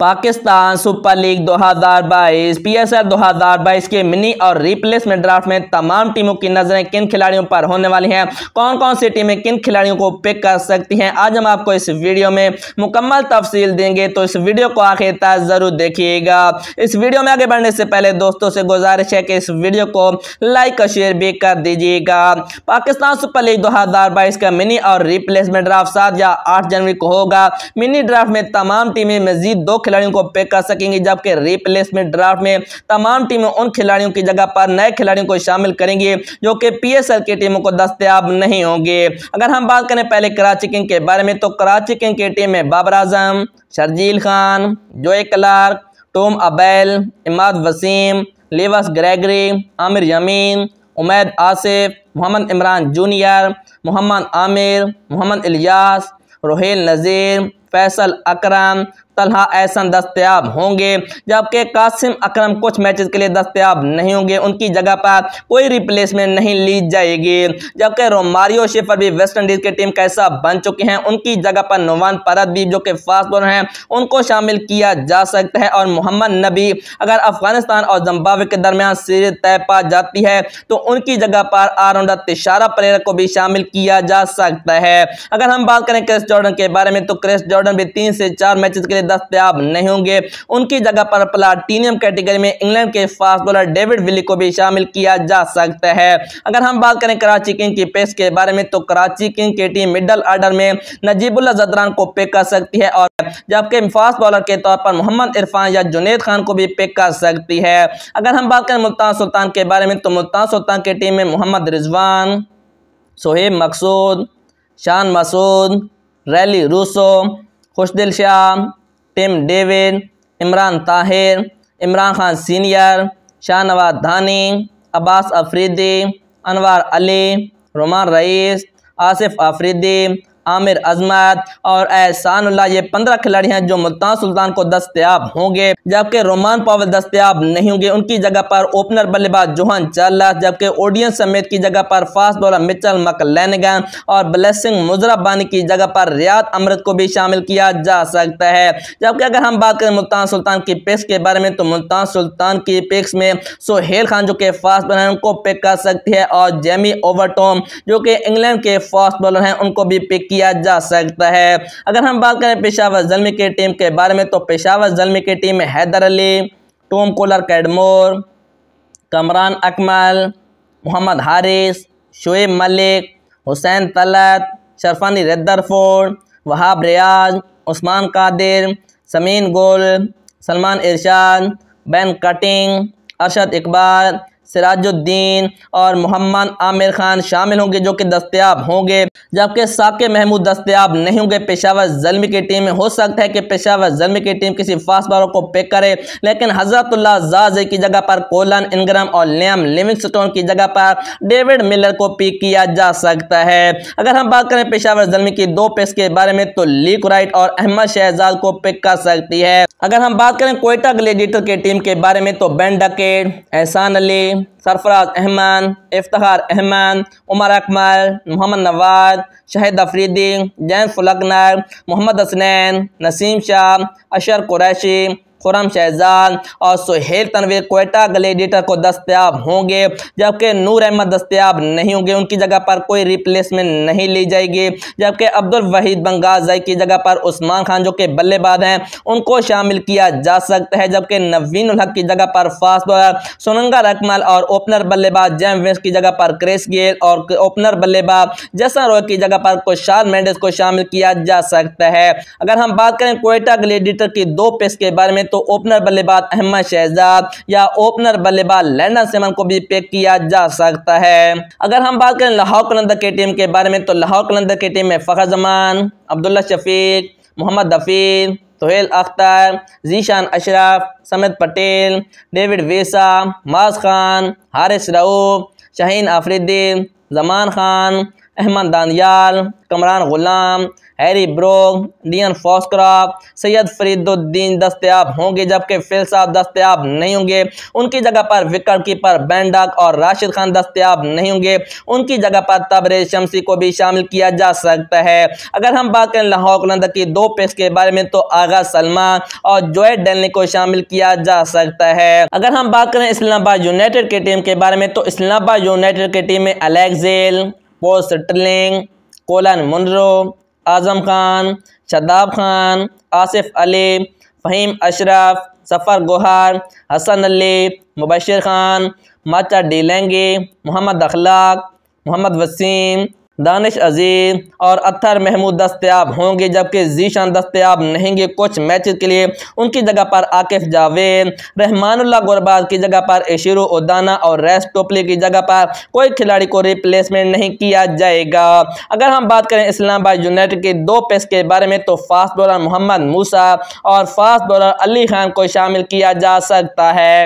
Pakistan super league 2022 PSL 2022 के mini और replacement draft में तमाम टीमों की नज़रें किन खिलाड़ियों पर होने वाली हैं कौन कौन सी टीमें किन खिलाड़ियों को पिक कर सकती हैं आज हम आपको इस वीडियो में मुकम्मल तफसील देंगे तो इस वीडियो को आखिर तक ज़रूर देखिएगा इस वीडियो में आगे बढ़ने से पहले दोस्तों से गुजारिश है कि इस वीडियो को लाइक और शेयर भी कर दीजिएगा पाकिस्तान सुपर लीग दो का मिनी और रिप्लेसमेंट ड्राफ्ट सात या आठ जनवरी को होगा मिनी ड्राफ्ट में तमाम टीमें मजीद दो खिलाड़ियों को पिक कर सकेंगी जबकि रिप्लेसमेंट ड्राफ्ट में तमाम टीमें उन खिलाड़ियों की जगह पर नए खिलाड़ियों को शामिल करेंगे जो कि पी की टीमों को दस्तियाब नहीं होंगे अगर हम बात करें पहले कराची किंग के बारे में तो कराची किंग की टीम में Babar Azam Sharjeel Khan Joe Clarke Tom Abell Imad Wasim Lewis Gregory Amir Yamin Umaid Asif Mohammad Imran junior Mohammad Amir Mohammad Ilyas Rohail Nazir Faisal Akram Talha Ahsan दस्तियाब होंगे जबकि कासिम अक्रम कुछ मैचेस के लिए दस्तियाब नहीं होंगे उनकी जगह पर कोई रिप्लेसमेंट नहीं ली जाएगी जबकि रोमारियो शेफर भी वेस्ट इंडीज़ की टीम का बन चुके हैं उनकी जगह पर नोवान परतदीप जो कि फास्ट बॉलर हैं उनको शामिल किया जा सकता है और मोहम्मद नबी अगर अफगानिस्तान और जम्बावे के दरमियान सीरीज तय पा जाती है तो उनकी जगह पर ऑलराउंडर तिशारा प्लेयर को भी शामिल किया जा सकता है अगर हम बात करें क्रिस जॉर्डन के बारे में तो क्रिस जॉर्डन भी तीन से चार मैचेस के लिए दस्तियाब नहीं होंगे उनकी जगह पर प्लाटीनियम कैटेगरी में इंग्लैंड के फास्ट बॉलर डेविड विली को भी शामिल किया जा सकता है अगर हम बात करें कराची किंग की पेस के बारे में तो कराची किंग की टीम मिडल ऑर्डर में नजीबुल्ला जदरान को पिक कर सकती है और जबकि फास्ट बॉलर के तौर पर मोहम्मद इरफान या जुनेद खान को भी पिक कर सकती है अगर हम बात करें मुल्तान सुल्तान के बारे में तो मुल्तान सुल्तान की टीम में Mohammad Rizwan Sohaib Maqsood Shan Masood Rilee Rossouw Khushdil Shah Tim David Imran Tahir Imran Khan senior Shahnawaz Dahani Abbas Afridi Anwar Ali Rumman Raees Asif Afridi Amir Azmat और एहसान ये पंद्रह खिलाड़ी हैं जो मुल्तान सुल्तान को दस्तियाब होंगे जबकि रोमान पावल दस्तियाब नहीं होंगे उनकी जगह पर ओपनर बल्लेबाज जोहन चार्ला जबकि ओडियंस समेत की जगह पर फास्ट बॉलर मिचल मकलैनगन और ब्लेसिंग मुजराबानी की जगह पर रियाद अमृत को भी शामिल किया जा सकता है जबकि अगर हम बात करें मुल्तान सुल्तान की पिक्स के बारे में तो मुल्तान सुल्तान की पिक्स में सोहेल खान जो कि फास्ट बॉलर उनको पिक कर सकती है और जेमी ओवरटोम जो कि इंग्लैंड के फास्ट बॉलर हैं उनको भी पिक किया जा सकता है अगर हम बात करें पेशावर जलमी की टीम के बारे में तो पेशावर जलमी की टीम में Haider Ali Tom Kohler Cadmore Kamran Akmal Mohammad Haris Shoaib Malik Hussain Talat Sherfane Rutherford Wahab Riaz Usman Qadir Sameen Gul Salman Irshad Ben Cutting Arshad Iqbal Sirajuddin और मोहम्मद आमिर खान शामिल होंगे जो कि दस्तियाब होंगे जबकि साके महमूद दस्तियाब नहीं होंगे पेशावर जलमी की टीम में हो सकता है कि पेशावर जलमी की टीम किसी फास्ट बॉलर को पिक करे लेकिन हजरतुल्ला जाजे की जगह पर कोलन इनग्राम और लियाम लिविंगस्टोन की जगह पर डेविड मिलर को पिक किया जा सकता है अगर हम बात करें पेशावर जलमी की दो पेस के बारे में तो लीक राइट और अहमद शहजाद को पिक कर सकती है अगर हम बात करें कोयटा ग्लेडिएटर की टीम के बारे में तो बेन डकेट एहसान अली सरफराज अहमान इफ्तार अहमान उमर अकमल मोहम्मद नवाज शाहिद अफरीदी जैन फुलकनर मोहम्मद हसनैन नसीम शाह अशर कुरैशी खुरम शहजाद और सुहेल तनवीर कोयटा ग्लेडिएटर को दस्तियाब होंगे जबकि नूर अहमद दस्तियाब नहीं होंगे उनकी जगह पर कोई रिप्लेसमेंट नहीं ली जाएगी जबकि अब्दुल वहीद बंगाजई की जगह पर उस्मान खान जो कि बल्लेबाज हैं उनको शामिल किया जा सकता है जबकि नवीन उलहक की जगह पर फास्ट बॉलर सोनंगा रकमल और ओपनर बल्लेबाज जैम विंस की जगह पर क्रेस गेल और ओपनर बल्लेबाज जैसा रोय की जगह पर कुशाल मैंडस को शामिल किया जा सकता है अगर हम बात करें कोयटा ग्लेडिएटर की दो पेस के बारे में तो ओपनर बल्लेबाज अहमद शहजाद या ओपनर बल्लेबाज लैंडन सेमन को भी पिक किया जा सकता है अगर हम बात करें लाहौर कलंदर के टीम के बारे में तो लाहौर कलंदर के टीम में फ़खर जमान अब्दुल्ला शफीक मोहम्मद दफीर Sohail Akhtar Zeeshan Ashraf Samit Patel David Wiese Maaz Khan Haris Rauf Shaheen Afridi Zaman Khan Ahmad Daniyal Kamran Ghulam Harry Brook Dean Foxcroft Syed Fariduddin दस्तियाब होंगे जबकि फिल साहब दस्तियाब नहीं होंगे उनकी जगह पर विकेट कीपर बैंडक और राशिद खान दस्तियाब नहीं होंगे उनकी जगह पर तबरेज शमसी को भी शामिल किया जा सकता है अगर हम बात करें लाहौर कलंदर की दो पेस के बारे में तो आगा सलमान और जोए डेलनी को शामिल किया जा सकता है अगर हम बात करें इस्लामाबाद यूनाइटेड की टीम के बारे में तो इस्लामाबाद यूनाइटेड की टीम में अलेक्जेल पोस्टलिंग कोलन मुनरो आज़म खान शदाब खान आसिफ अली फ़हीम अशरफ सफ़र गुहार हसन अली मुबशर खान माचा डी लेंगे मोहम्मद अखलाक मोहम्मद वसीम दानिश अजीम और अत्थर महमूद दस्तयाब होंगे जबकि जीशान दस्तयाब गे कुछ मैच के लिए उनकी जगह पर आकिफ जावेद रहमानुल्लाह गुरबाज की जगह पर इशिर उदाना और रेस टोपली की जगह पर कोई खिलाड़ी को रिप्लेसमेंट नहीं किया जाएगा अगर हम बात करें इस्लामाबाद यूनाइटेड के दो पेस के बारे में तो फास्ट बॉलर मोहम्मद मूसा और फास्ट बॉलर अली खान को शामिल किया जा सकता है